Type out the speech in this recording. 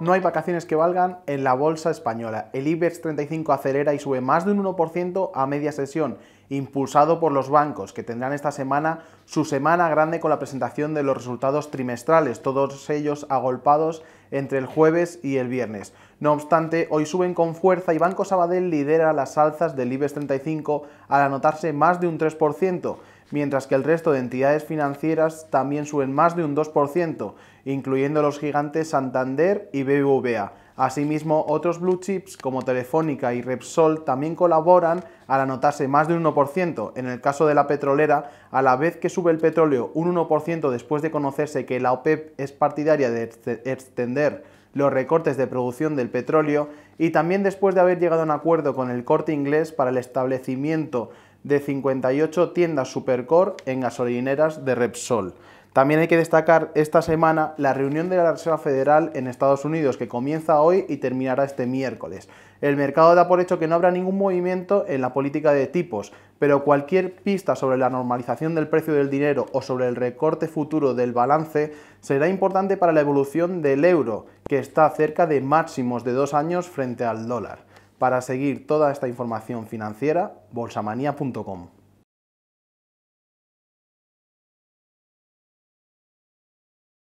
no hay vacaciones que valgan en la bolsa española. El IBEX 35 acelera y sube más de un 1% a media sesión, impulsado por los bancos, que tendrán esta semana su semana grande con la presentación de los resultados trimestrales, todos ellos agolpados entre el jueves y el viernes. No obstante, hoy suben con fuerza y Banco Sabadell lidera las alzas del IBEX 35 al anotarse más de un 3% mientras que el resto de entidades financieras también suben más de un 2%, incluyendo los gigantes Santander y BBVA. Asimismo, otros blue chips como Telefónica y Repsol también colaboran al anotarse más de un 1%. En el caso de la petrolera, a la vez que sube el petróleo un 1% después de conocerse que la OPEP e es partidaria de extender los recortes de producción del petróleo y también después de haber llegado a un acuerdo con el corte inglés para el establecimiento de 58 tiendas Supercore en gasolineras de Repsol. También hay que destacar esta semana la reunión de la Reserva Federal en Estados Unidos, que comienza hoy y terminará este miércoles. El mercado da por hecho que no habrá ningún movimiento en la política de tipos, pero cualquier pista sobre la normalización del precio del dinero o sobre el recorte futuro del balance será importante para la evolución del euro, que está cerca de máximos de dos años frente al dólar. Para seguir toda esta información financiera, bolsamanía.com.